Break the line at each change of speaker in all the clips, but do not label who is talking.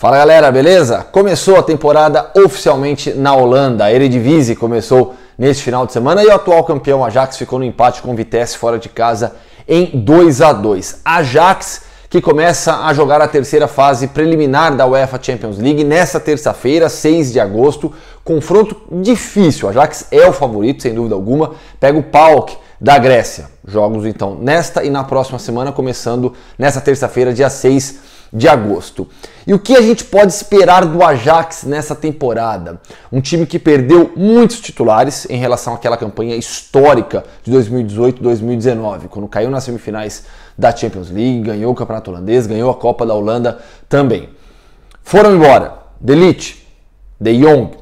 Fala galera, beleza? Começou a temporada oficialmente na Holanda. A Eredivisie começou neste final de semana e o atual campeão Ajax ficou no empate com o Vitesse fora de casa em 2 a 2. Ajax que começa a jogar a terceira fase preliminar da UEFA Champions League nesta terça-feira, 6 de agosto. Confronto difícil. Ajax é o favorito, sem dúvida alguma. Pega o Pauk da Grécia. Jogos então nesta e na próxima semana começando nesta terça-feira, dia 6 de agosto. E o que a gente pode esperar do Ajax nessa temporada? Um time que perdeu muitos titulares em relação àquela campanha histórica de 2018-2019, quando caiu nas semifinais da Champions League, ganhou o Campeonato Holandês, ganhou a Copa da Holanda também. Foram embora De Ligt, De Jong,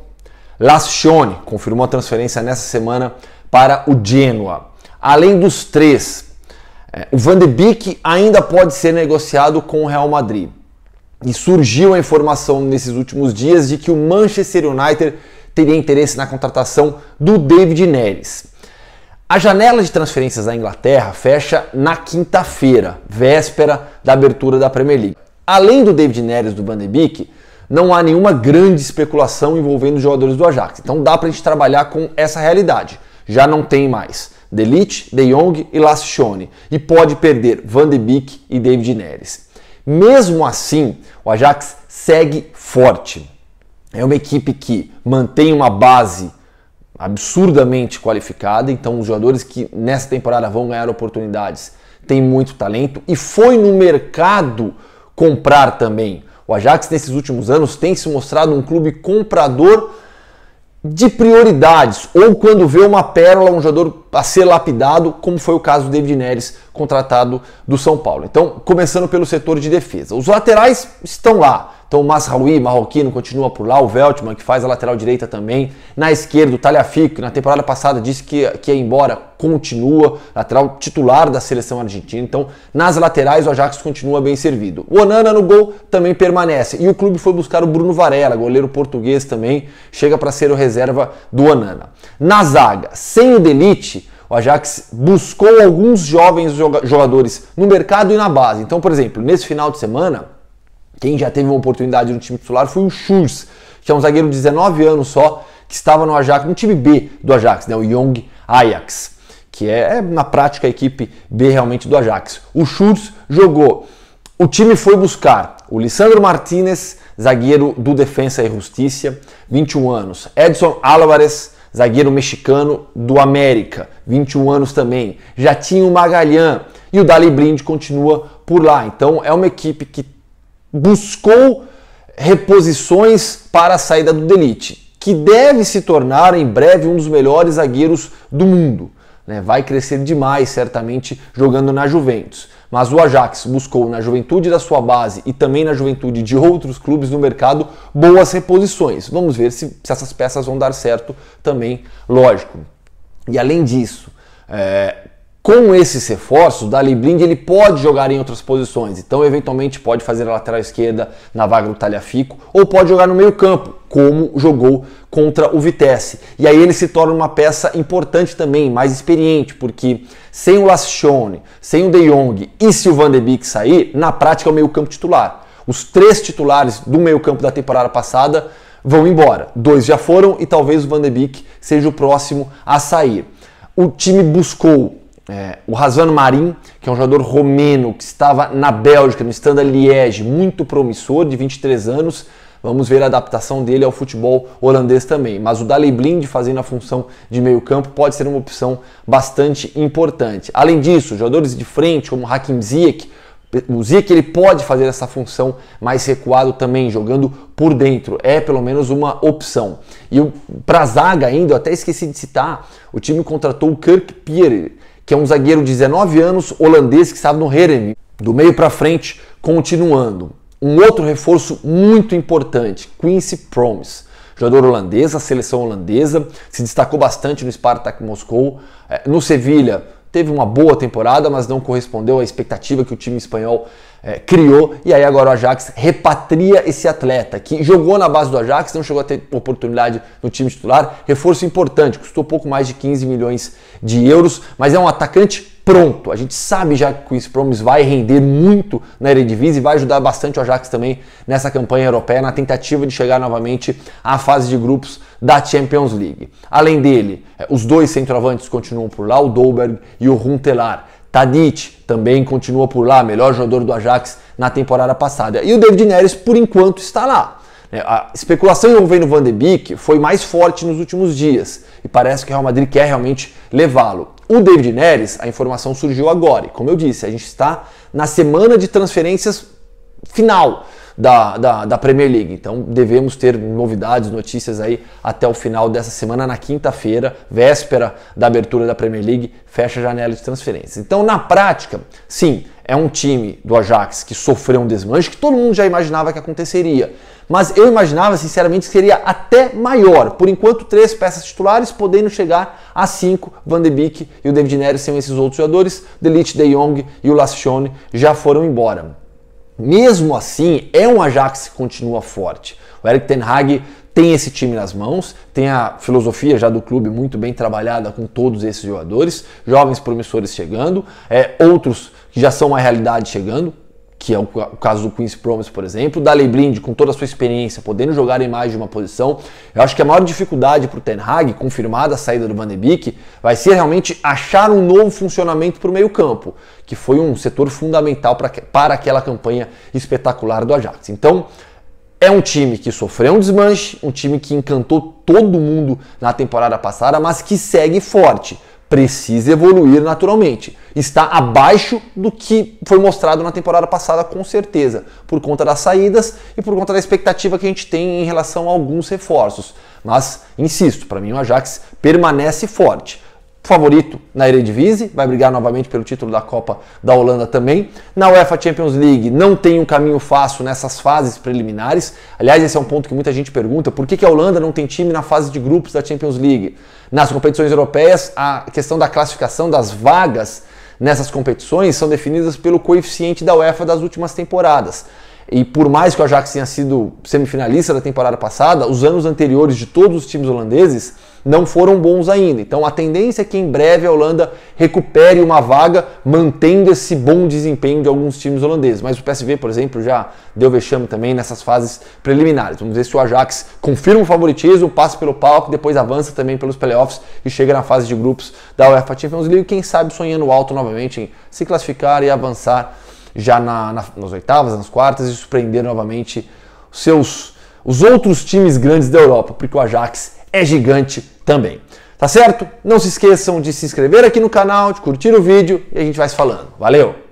Lascione, confirmou a transferência nessa semana para o Genoa. Além dos três é, o Van de Beek ainda pode ser negociado com o Real Madrid. E surgiu a informação nesses últimos dias de que o Manchester United teria interesse na contratação do David Neres. A janela de transferências da Inglaterra fecha na quinta-feira, véspera da abertura da Premier League. Além do David Neres do Van de Beek, não há nenhuma grande especulação envolvendo os jogadores do Ajax. Então dá para a gente trabalhar com essa realidade. Já não tem mais. De Ligt, De Jong e Lassione e pode perder Van de Beek e David Neres. Mesmo assim, o Ajax segue forte. É uma equipe que mantém uma base absurdamente qualificada, então os jogadores que nessa temporada vão ganhar oportunidades têm muito talento e foi no mercado comprar também. O Ajax nesses últimos anos tem se mostrado um clube comprador de prioridades ou quando vê uma pérola, um jogador a ser lapidado, como foi o caso do David Neres, contratado do São Paulo. Então, começando pelo setor de defesa. Os laterais estão lá. Então o Masraoui, marroquino, continua por lá. O Veltman, que faz a lateral direita também. Na esquerda, o Taliafico, que na temporada passada disse que, que ia embora, continua. Lateral titular da seleção argentina. Então, nas laterais, o Ajax continua bem servido. O Onana no gol também permanece. E o clube foi buscar o Bruno Varela, goleiro português também. Chega para ser o reserva do Onana. Na zaga, sem o Delite. O Ajax buscou alguns jovens jogadores no mercado e na base. Então, por exemplo, nesse final de semana, quem já teve uma oportunidade no time titular foi o Schurz, que é um zagueiro de 19 anos só, que estava no Ajax, no time B do Ajax, né, o Young Ajax, que é, é na prática a equipe B realmente do Ajax. O Schurz jogou. O time foi buscar o Lisandro Martinez, zagueiro do Defensa e Justiça, 21 anos. Edson Álvarez, zagueiro mexicano do América, 21 anos também. Já tinha o Magalhães e o Dali Blind continua por lá. Então é uma equipe que buscou reposições para a saída do Delite, que deve se tornar em breve um dos melhores zagueiros do mundo. Né? Vai crescer demais, certamente, jogando na Juventus. Mas o Ajax buscou na juventude da sua base e também na juventude de outros clubes no mercado boas reposições. Vamos ver se, se essas peças vão dar certo também, lógico. E além disso, é, com esses reforços, o Dali Blind ele pode jogar em outras posições, então eventualmente pode fazer a lateral esquerda na vaga do Talhafico ou pode jogar no meio campo, como jogou contra o Vitesse. E aí ele se torna uma peça importante também, mais experiente, porque sem o Lassione, sem o De Jong e se o Van de Beek sair, na prática é o meio campo titular. Os três titulares do meio campo da temporada passada vão embora. Dois já foram e talvez o Van de Beek seja o próximo a sair. O time buscou é, o Razvan Marin, que é um jogador romeno que estava na Bélgica, no Standard Liège, muito promissor, de 23 anos. Vamos ver a adaptação dele ao futebol holandês também. Mas o Daley Blind fazendo a função de meio-campo pode ser uma opção bastante importante. Além disso, jogadores de frente como Hakim Ziyech, o Ziyech ele pode fazer essa função mais recuado também, jogando por dentro. É pelo menos uma opção. E para a zaga ainda, eu até esqueci de citar, o time contratou o Kirk Pierre, que é um zagueiro de 19 anos holandês que estava no Herenveen. Do meio para frente, continuando. Um outro reforço muito importante, Quincy Promes jogador holandês, a seleção holandesa, se destacou bastante no Spartak Moscou. É, no Sevilha, teve uma boa temporada, mas não correspondeu à expectativa que o time espanhol é, criou, e aí agora o Ajax repatria esse atleta que jogou na base do Ajax, não chegou a ter oportunidade no time titular. Reforço importante, custou pouco mais de 15 milhões de euros, mas é um atacante pronto. A gente sabe já que o Chris Promes vai render muito na Eredivisie e vai ajudar bastante o Ajax também nessa campanha europeia, na tentativa de chegar novamente à fase de grupos da Champions League. Além dele, é, os dois centroavantes continuam por lá, o Dolberg e o Runtelar. Tadic também continua por lá, melhor jogador do Ajax na temporada passada. E o David Neres, por enquanto, está lá. É, a especulação envolvendo Van de Beek foi mais forte nos últimos dias e parece que o Real Madrid quer realmente levá-lo. O David Neres, a informação surgiu agora e, como eu disse, a gente está na semana de transferências final da, da, da Premier League. Então devemos ter novidades, notícias aí até o final dessa semana, na quinta-feira, véspera da abertura da Premier League, fecha a janela de transferências. Então, na prática, sim, é um time do Ajax que sofreu um desmanche que todo mundo já imaginava que aconteceria. Mas eu imaginava, sinceramente, que seria até maior. Por enquanto, três peças titulares, podendo chegar a cinco. Van de Beek e o David Neres são esses outros jogadores. Delete, De Jong e o Lassione já foram embora. Mesmo assim, é um Ajax que continua forte. O Eric Ten Hag tem esse time nas mãos, tem a filosofia já do clube muito bem trabalhada com todos esses jogadores, jovens promissores chegando, é, outros que já são uma realidade chegando que é o caso do Quincy Promise, por exemplo, da Lei Blind, com toda a sua experiência, podendo jogar em mais de uma posição, eu acho que a maior dificuldade para o Ten Hag, confirmada a saída do Van de Beek, vai ser realmente achar um novo funcionamento para o meio campo, que foi um setor fundamental pra, para aquela campanha espetacular do Ajax. Então, é um time que sofreu um desmanche, um time que encantou todo mundo na temporada passada, mas que segue forte precisa evoluir naturalmente. Está abaixo do que foi mostrado na temporada passada, com certeza, por conta das saídas e por conta da expectativa que a gente tem em relação a alguns reforços. Mas, insisto, para mim o Ajax permanece forte favorito na Eredivisie, vai brigar novamente pelo título da Copa da Holanda também. Na UEFA Champions League não tem um caminho fácil nessas fases preliminares. Aliás, esse é um ponto que muita gente pergunta, por que, a Holanda não tem time na fase de grupos da Champions League? Nas competições europeias, a questão da classificação das vagas nessas competições são definidas pelo coeficiente da UEFA das últimas temporadas. E por mais que o Ajax tenha sido semifinalista da temporada passada, os anos anteriores de todos os times holandeses não foram bons ainda. Então a tendência é que em breve a Holanda recupere uma vaga, mantendo esse bom desempenho de alguns times holandeses. Mas o PSV, por exemplo, já deu vexame também nessas fases preliminares. Vamos ver se o Ajax confirma o favoritismo, passa pelo palco, depois avança também pelos playoffs e chega na fase de grupos da UEFA Champions League. Quem sabe sonhando alto novamente em se classificar e avançar já na, na, nas oitavas, nas quartas e surpreender novamente seus os outros times grandes da Europa, porque o Ajax é gigante, também. Tá certo? Não se esqueçam de se inscrever aqui no canal, de curtir o vídeo e a gente vai se falando. Valeu!